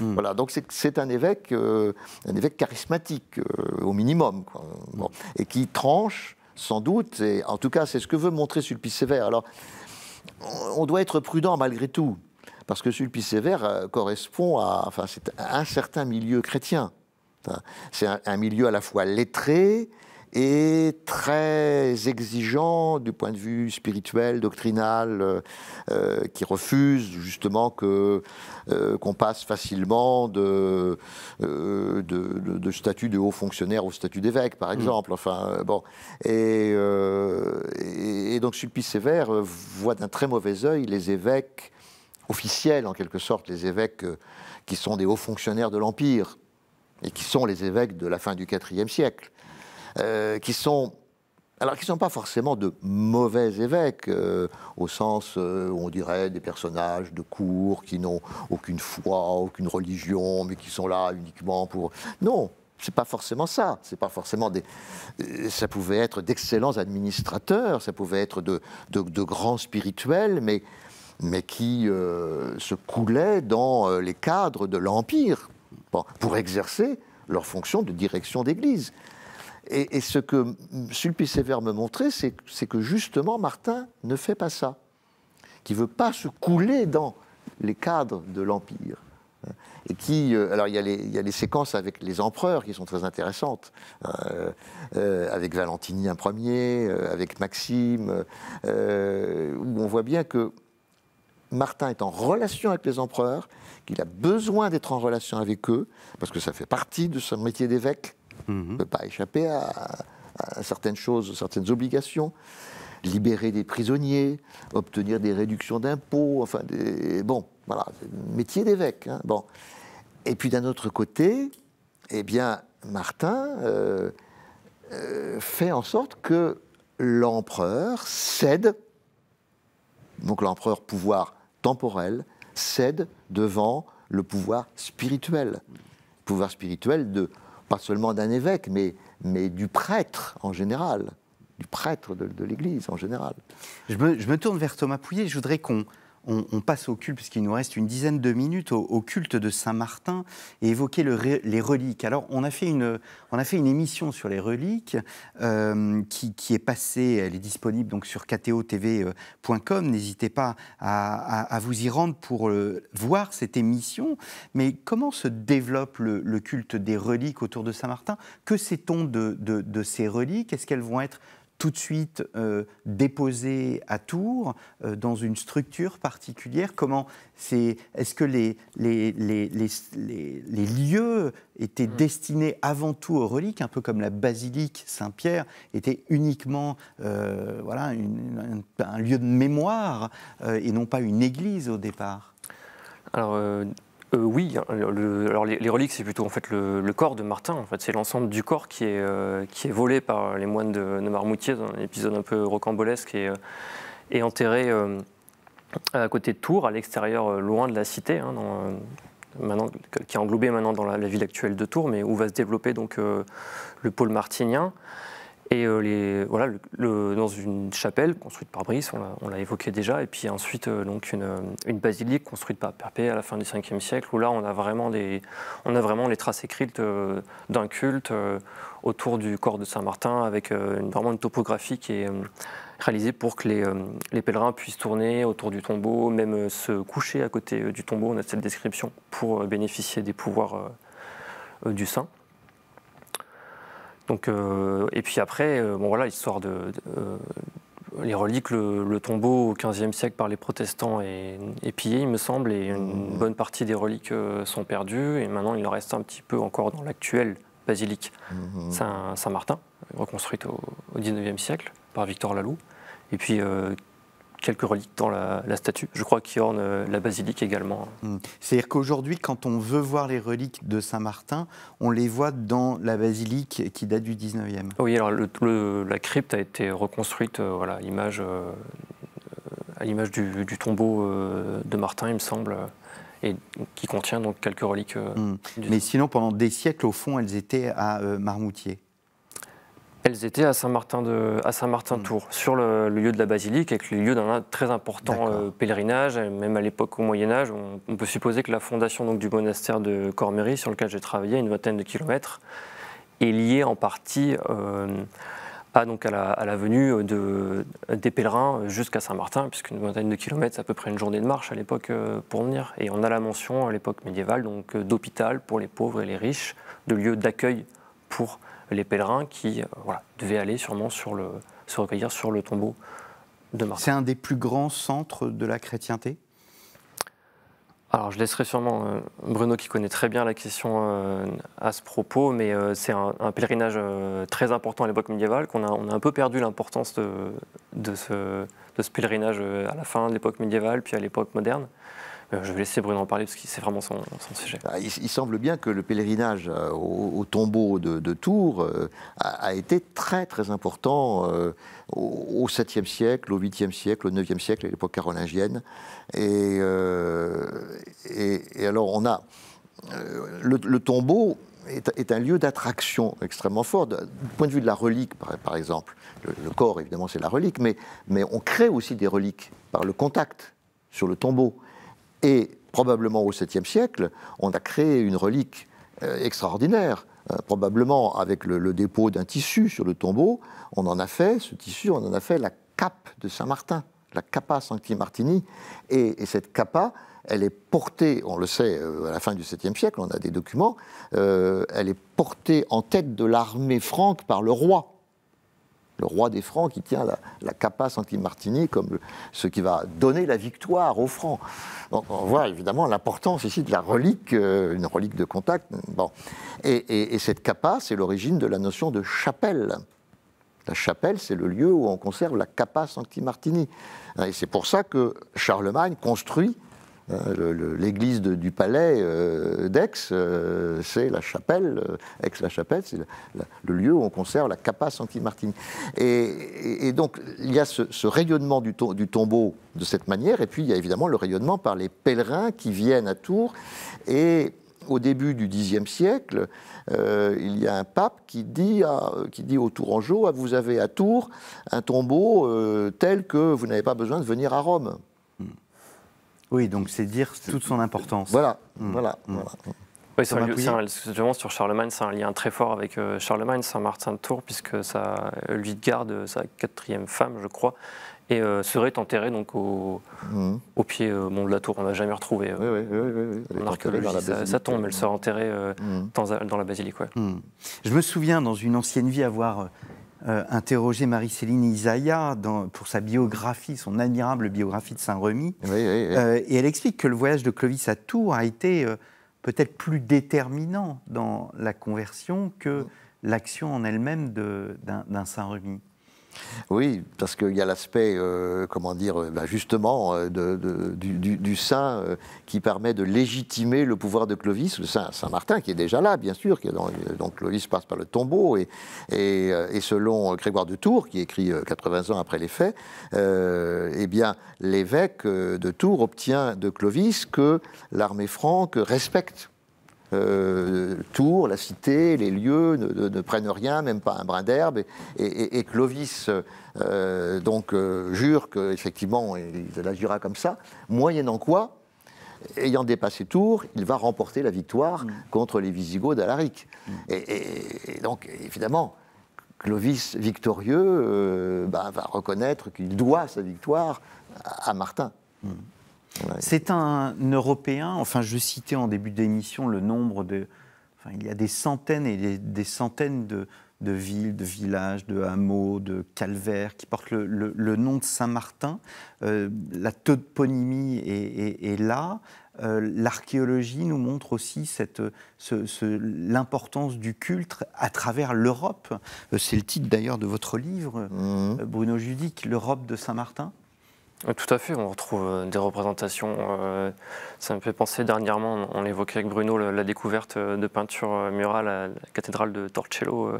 Hmm. Voilà, donc c'est un évêque, un évêque charismatique, au minimum, et qui tranche sans doute, et en tout cas c'est ce que veut montrer Sulpice Sévère. Alors on doit être prudent malgré tout, parce que Sulpice Sévère euh, correspond à, enfin, c'est un certain milieu chrétien. C'est un, milieu à la fois lettré, et très exigeant du point de vue spirituel, doctrinal, euh, euh, qui refuse justement que euh, qu'on passe facilement de, de, statut de haut fonctionnaire au statut d'évêque, par mm. exemple. Enfin, bon. Et, donc Sulpice Sévère voit d'un très mauvais œil les évêques officiels, en quelque sorte, les évêques qui sont des hauts fonctionnaires de l'Empire et qui sont les évêques de la fin du IVe siècle. Euh, qui sont alors qui ne sont pas forcément de mauvais évêques, euh, au sens euh, où on dirait des personnages de cour qui n'ont aucune foi, aucune religion, mais qui sont là uniquement pour... Non, c'est pas forcément ça. C'est pas forcément des. Ça pouvait être d'excellents administrateurs, ça pouvait être de, de, grands spirituels, mais, mais qui se coulaient dans les cadres de l'empire pour exercer leur fonction de direction d'église. Et, ce que Sulpice Sévère me montrait, c'est que justement, Martin ne fait pas ça, qui ne veut pas se couler dans les cadres de l'Empire. Et qui, euh, alors il y, a les, séquences avec les empereurs qui sont très intéressantes, euh, euh, avec Valentinien Ier, avec Maxime, où on voit bien que Martin est en relation avec les empereurs, qu'il a besoin d'être en relation avec eux, parce que ça fait partie de son métier d'évêque, on mhm. ne peut pas échapper à, certaines choses, certaines obligations. Libérer des prisonniers, obtenir des réductions d'impôts, enfin, des, bon, voilà, métier d'évêque. Hein, bon. Et puis d'un autre côté, eh bien, Martin euh, euh, fait en sorte que l'empereur cède, donc l'empereur pouvoir temporel, cède devant le pouvoir spirituel. pouvoir spirituel de pas seulement d'un évêque, mais, mais du
prêtre en général, du prêtre de, l'Église en général. Je me, je me, tourne vers Thomas Pouillet, je voudrais qu'on on, passe au culte, puisqu'il nous reste une dizaine de minutes, au, culte de Saint-Martin et évoquer les reliques. Alors, on a, fait une, on a fait une émission sur les reliques euh, qui, est passée, elle est disponible donc sur ktotv.com. N'hésitez pas à, vous y rendre pour euh, voir cette émission. Mais comment se développe le, culte des reliques autour de Saint-Martin Que sait-on de, de ces reliques Est-ce qu'elles vont être tout de suite euh, déposé à Tours euh, dans une structure particulière Comment c'est Est-ce que les les, les, les, les, lieux étaient mm. destinés avant tout aux reliques, un peu comme la basilique Saint-Pierre était uniquement euh, voilà un, lieu de mémoire et non pas une église au départ
Alors euh, oui, les, reliques, c'est plutôt en fait le, corps de Martin. En c'est l'ensemble du corps euh, qui est, volé par les moines de, de, Marmoutier dans un épisode un peu rocambolesque et, euh, enterré à côté de Tours, à l'extérieur, loin de la cité, hein, qui est englobé maintenant dans la, ville actuelle de Tours, mais où va se développer donc le pôle martinien. Et euh, voilà, dans une chapelle construite par Brice, on l'a évoqué déjà, et puis ensuite euh, donc euh, une, basilique construite par Perpé à la fin du 5e siècle, où là on a vraiment, on a vraiment les traces écrites d'un culte autour du corps de Saint-Martin, avec vraiment une topographie qui est réalisée pour que les, pèlerins puissent tourner autour du tombeau, même se coucher à côté du tombeau, on a cette description, pour bénéficier des pouvoirs du saint. Donc, euh, et puis après, euh, bon, voilà, l'histoire de, euh, les reliques, le, tombeau au XVe siècle par les protestants est, pillé, il me semble, et une mmh. bonne partie des reliques sont perdues. Et maintenant, il en reste un petit peu encore dans l'actuelle basilique mmh. Saint-Martin, reconstruite au, XIXe siècle par Victor Laloux. Et puis quelques reliques dans la, statue, je crois, qui ornent euh, la basilique également.
Hmm. C'est-à-dire qu'aujourd'hui, quand on veut voir les reliques de Saint-Martin, on les voit dans la basilique qui date du 19e.
Oui, alors le, la crypte a été reconstruite euh, voilà, image, euh, à l'image du, tombeau de Martin, il me semble et qui contient donc quelques reliques. Hmm. Mais sinon, pendant des siècles, au fond, elles étaient à Marmoutier. Elles étaient à Saint-Martin-de, saint hmm. tours sur le, lieu de la basilique, avec le lieu d'un très important euh, pèlerinage. Même à l'époque au Moyen Âge, on, peut supposer que la fondation donc du monastère de Cormery, sur lequel j'ai travaillé, une vingtaine de kilomètres, est liée en partie euh, à donc à la, venue de, des pèlerins jusqu'à Saint-Martin, puisqu'une vingtaine de kilomètres, c'est à peu près une journée de marche à l'époque euh, pour venir. Et on a la mention à l'époque médiévale donc d'hôpital pour les pauvres et les riches, de lieu d'accueil pour les pèlerins qui euh, devaient aller sûrement sur le, se recueillir sur le tombeau de Marc. C'est un des plus grands centres de la chrétienté alors, je laisserai sûrement euh, Bruno qui connaît très bien la question euh, à ce propos, mais c'est un, pèlerinage très important à l'époque médiévale, qu'on a, un peu perdu l'importance de, ce, pèlerinage à la fin de l'époque médiévale, puis à l'époque moderne. Euh, je vais laisser Bruno en parler parce que c'est vraiment son, sujet. Ah, il,
semble bien que le pèlerinage euh, au, tombeau de, Tours euh, a, été très très important au, 7e siècle, au 8e siècle, au 9e siècle, à l'époque carolingienne. Et, et, alors on a le, tombeau est, un lieu d'attraction extrêmement fort. Du point de vue de la relique, par, exemple, le, le corps, évidemment, c'est la relique, mais, mais, on crée aussi des reliques par le contact sur le tombeau. Et probablement au 7e siècle, on a créé une relique euh, extraordinaire. Euh, probablement avec le, dépôt d'un tissu sur le tombeau, on en a fait, ce tissu, on en a fait la cape de Saint-Martin, la capa Sancti Martini. Et, cette capa, elle est portée, on le sait, euh, à la fin du 7e siècle, on a des documents, elle est portée en tête de l'armée franque par le roi le roi des Francs qui tient la, capa Sancti martini comme ce qui va donner la victoire aux Francs. on voit évidemment l'importance ici de la relique, euh, une relique de contact. Bon. Et, cette capa, c'est l'origine de la notion de chapelle. La chapelle, c'est le lieu où on conserve la capa Santi Martini. Et c'est pour ça que Charlemagne construit euh, l'église du palais euh, d'Aix, euh, c'est la chapelle, Aix-la Chapelle, c'est le lieu où on conserve la capa Santi-Martini. Et, donc, il y a ce, rayonnement du, du, tombeau de cette manière, et puis il y a évidemment le rayonnement par les pèlerins qui viennent à Tours. Et au début du Xe siècle, il y a un pape qui dit, qui dit aux Tourangeaux ah, Vous avez à Tours un tombeau tel que vous n'avez pas besoin de venir à Rome.
Oui, donc c'est dire toute son importance. Voilà, mmh. Mmh. voilà,
Oui, sur, sur Charlemagne, c'est un lien très fort avec euh, Charlemagne, Saint-Martin de Tours, puisque ça, euh, garde, euh, sa quatrième femme, je crois, et serait enterrée donc au, mmh. au pied de la tour. On ne jamais retrouvé oui,
oui, oui, En archéologie, ça, tombe, tombe,
elle sera enterrée dans, la basilique. Ouais.
Je me souviens, dans une ancienne vie, avoir euh, interroger Marie-Céline Isaiah pour sa biographie, son admirable biographie de Saint-Remy. Euh, et elle explique que le voyage de Clovis à Tours a été euh, peut-être plus déterminant dans la conversion que mm. l'action en elle-même d'un Saint-Remy.
Oui, parce qu'il y a l'aspect, euh, comment dire, euh, bah, justement, euh, du, saint qui permet de légitimer le pouvoir de Clovis, le saint, saint Martin, qui est déjà là, bien sûr, qui donc Clovis passe par le tombeau, et, selon Grégoire de Tours, qui écrit 80 ans après les faits, eh bien, l'évêque de Tours obtient de Clovis que l'armée franque respecte euh, tours, la cité, les lieux ne, prennent rien, même pas un brin d'herbe, et, Clovis euh, donc euh, jure qu'effectivement il la jura comme ça, moyennant quoi, ayant dépassé Tours, il va remporter la victoire mm. contre les Visigoths d'Alaric. Mm. Et, donc évidemment. Clovis victorieux bah, va reconnaître qu'il doit sa victoire à, Martin.
Mm. C'est un Européen, enfin je citais en début d'émission le nombre de... il y a des centaines et des, centaines de, villes, de villages, de hameaux, de calvaires qui portent le, nom de Saint-Martin. Euh, la toponymie est, là. Euh, l'archéologie nous montre aussi l'importance du culte à travers l'Europe. Euh, c'est le titre d'ailleurs de votre livre, mmh. Bruno Judic, L'Europe de Saint-Martin.
Tout à fait, on retrouve euh, des représentations. Euh, ça me fait penser dernièrement, on l'évoquait avec Bruno, la découverte euh, de peintures murales à la cathédrale de Torcello,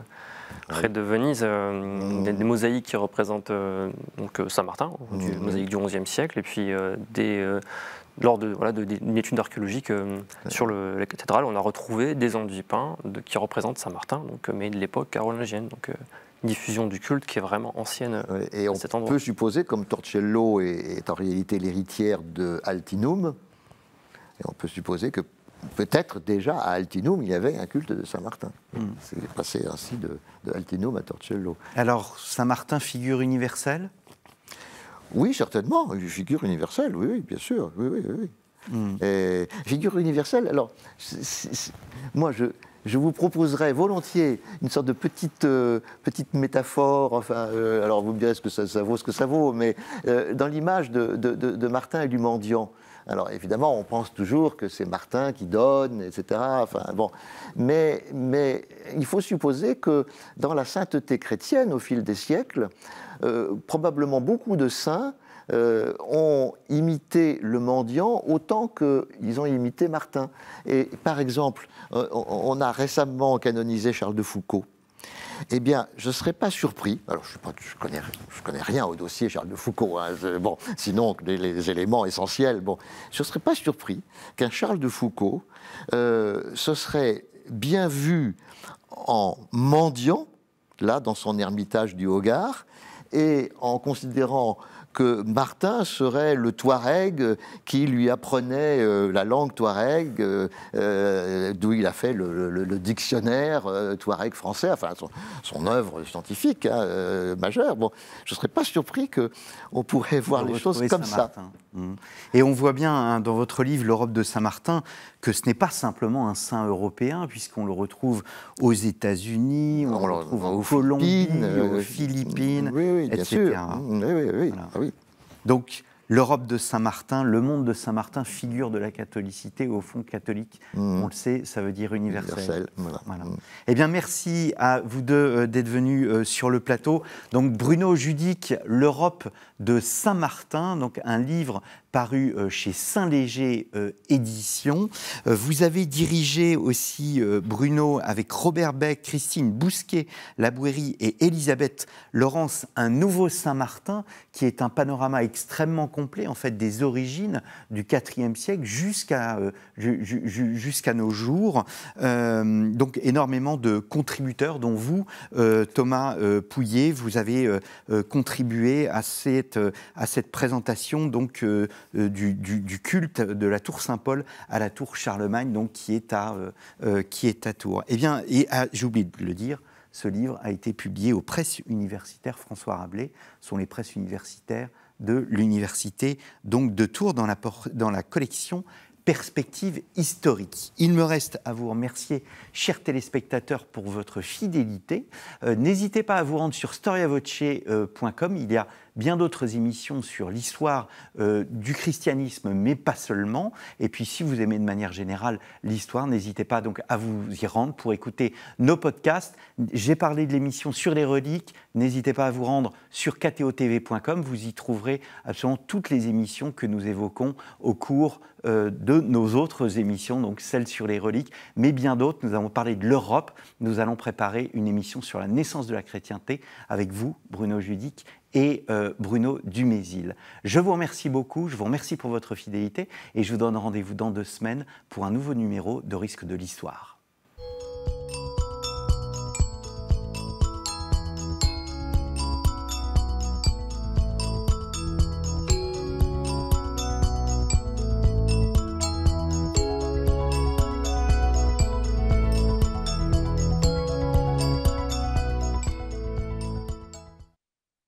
près de Venise, mmh. des, mosaïques qui représentent donc, Saint-Martin, hein, mmh. du mosaïque du XIe siècle, et puis des, lors d'une étude archéologique sur la cathédrale, on a retrouvé des enduits peints qui représentent Saint-Martin, mais de l'époque carolingienne. Donc, diffusion du culte qui est vraiment ancienne euh, et on cet peut
supposer, comme Torcello est, en réalité l'héritière de Altinum, et on peut supposer que peut-être déjà à Altinum, il y avait un culte de Saint-Martin. Hmm. C'est passé ainsi de, Altinum à Torcello. Alors, Saint-Martin, figure universelle Oui, certainement, figure universelle, oui, bien sûr, oui, oui, oui. Hmm. figure universelle, alors, moi, je, je vous proposerai volontiers une sorte de petite, euh, petite métaphore. Enfin, euh, alors vous me direz ce que ça, vaut, ce que ça vaut, mais euh, dans l'image de, de, de, Martin et du mendiant. Alors évidemment, on pense toujours que c'est Martin qui donne, etc. Enfin, bon. mais, mais il faut supposer que dans la sainteté chrétienne, au fil des siècles, euh, probablement beaucoup de saints euh, ont imité le mendiant autant qu'ils ont imité Martin. Et par exemple, euh, on a récemment canonisé Charles de Foucault. Eh bien, je ne serais pas surpris. Alors, je ne connais, rien au dossier Charles de Foucault. Hein, bon, sinon les, les, éléments essentiels. Bon, je ne serais pas surpris qu'un Charles de Foucault se serait bien vu en mendiant là, dans son ermitage du Hogarth, et en considérant que Martin serait le Touareg qui lui apprenait euh, la langue Touareg, euh, euh, d'où il a fait le, dictionnaire Touareg français, enfin son, œuvre scientifique
hein, majeure. Bon, je ne serais pas surpris qu'on pourrait voir les choses comme ça. Mmh. Et on voit bien hein, dans votre livre L'Europe de Saint-Martin que ce n'est pas simplement un saint européen, puisqu'on le retrouve aux États-Unis, on, le oh retrouve aux euh, Philippines, oui, oui, etc. Ah oui, Donc, l'Europe de Saint-Martin, le monde de Saint-Martin, figure de la catholicité, au fond catholique, mhm. on le sait, ça veut dire universel. Mhm. Eh bien, merci à vous deux euh, d'être venus euh, sur le plateau. Donc, Bruno Judic, L'Europe de Saint-Martin, donc un livre paru euh, chez Saint-Léger euh, Édition. Euh, vous avez dirigé aussi, Bruno, avec Robert Beck, Christine Bousquet, Labouéry et Elisabeth Laurence, un nouveau Saint-Martin qui est un panorama extrêmement complet, en fait, des origines du IVe siècle jusqu'à nos jours. donc, énormément de contributeurs, dont vous, Thomas Pouillet, vous avez contribué à cette, à cette présentation donc, euh, du, culte de la tour Saint-Paul à la tour Charlemagne, donc qui est à, euh, euh, qui est à Tours. Et eh bien, et ah, j'ai de le dire, ce livre a été publié aux presses universitaires François Rabelais, sont les presses universitaires de l'université donc de Tours dans la, dans la collection Perspective historique. Il me reste à vous remercier, chers téléspectateurs, pour votre fidélité. N'hésitez pas à vous rendre sur storiavoce.com. Il y a bien d'autres émissions sur l'histoire euh, du christianisme, mais pas seulement. Et puis si vous aimez de manière générale l'histoire, n'hésitez pas donc à vous y rendre pour écouter nos podcasts. J'ai parlé de l'émission sur les reliques, n'hésitez pas à vous rendre sur ktotv.com, vous y trouverez absolument toutes les émissions que nous évoquons au cours euh, de nos autres émissions, donc celle sur les reliques, mais bien d'autres. Nous avons parlé de l'Europe, nous allons préparer une émission sur la naissance de la chrétienté avec vous, Bruno Judic et euh, Bruno Dumézil. Je vous remercie beaucoup, je vous remercie pour votre fidélité et je vous donne rendez-vous dans deux semaines pour un nouveau numéro de Risque de l'Histoire.